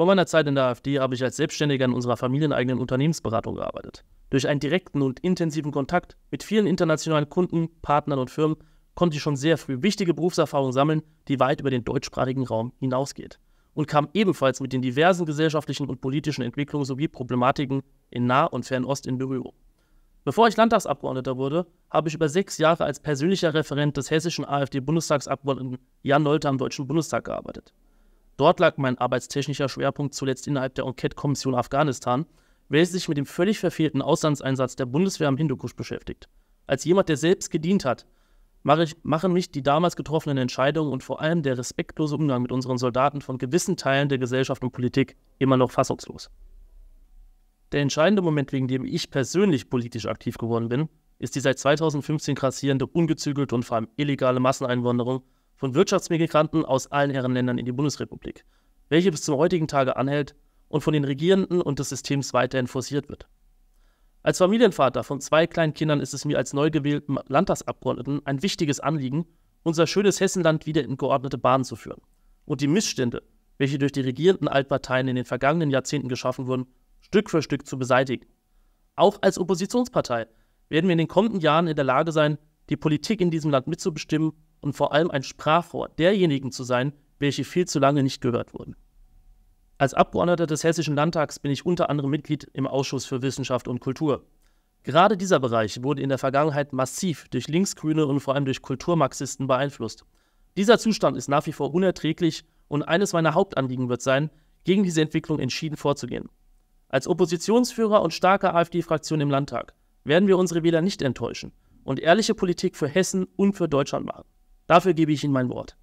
Vor meiner Zeit in der AfD habe ich als Selbstständiger in unserer familieneigenen Unternehmensberatung gearbeitet. Durch einen direkten und intensiven Kontakt mit vielen internationalen Kunden, Partnern und Firmen konnte ich schon sehr früh wichtige Berufserfahrungen sammeln, die weit über den deutschsprachigen Raum hinausgeht und kam ebenfalls mit den diversen gesellschaftlichen und politischen Entwicklungen sowie Problematiken in Nah- und Fernost in Berührung. Bevor ich Landtagsabgeordneter wurde, habe ich über sechs Jahre als persönlicher Referent des hessischen AfD-Bundestagsabgeordneten Jan Nolte am Deutschen Bundestag gearbeitet. Dort lag mein arbeitstechnischer Schwerpunkt zuletzt innerhalb der Enquete-Kommission Afghanistan, welche sich mit dem völlig verfehlten Auslandseinsatz der Bundeswehr am Hindukusch beschäftigt. Als jemand, der selbst gedient hat, mache ich, machen mich die damals getroffenen Entscheidungen und vor allem der respektlose Umgang mit unseren Soldaten von gewissen Teilen der Gesellschaft und Politik immer noch fassungslos. Der entscheidende Moment, wegen dem ich persönlich politisch aktiv geworden bin, ist die seit 2015 grassierende, ungezügelte und vor allem illegale Masseneinwanderung von Wirtschaftsmigranten aus allen Herrenländern in die Bundesrepublik, welche bis zum heutigen Tage anhält und von den Regierenden und des Systems weiterhin forciert wird. Als Familienvater von zwei kleinen Kindern ist es mir als neu gewählten Landtagsabgeordneten ein wichtiges Anliegen, unser schönes Hessenland wieder in geordnete Bahnen zu führen und die Missstände, welche durch die regierenden Altparteien in den vergangenen Jahrzehnten geschaffen wurden, Stück für Stück zu beseitigen. Auch als Oppositionspartei werden wir in den kommenden Jahren in der Lage sein, die Politik in diesem Land mitzubestimmen und vor allem ein Sprachrohr derjenigen zu sein, welche viel zu lange nicht gehört wurden. Als Abgeordneter des Hessischen Landtags bin ich unter anderem Mitglied im Ausschuss für Wissenschaft und Kultur. Gerade dieser Bereich wurde in der Vergangenheit massiv durch Linksgrüne und vor allem durch Kulturmarxisten beeinflusst. Dieser Zustand ist nach wie vor unerträglich und eines meiner Hauptanliegen wird sein, gegen diese Entwicklung entschieden vorzugehen. Als Oppositionsführer und starker AfD-Fraktion im Landtag werden wir unsere Wähler nicht enttäuschen und ehrliche Politik für Hessen und für Deutschland machen. Dafür gebe ich Ihnen mein Wort.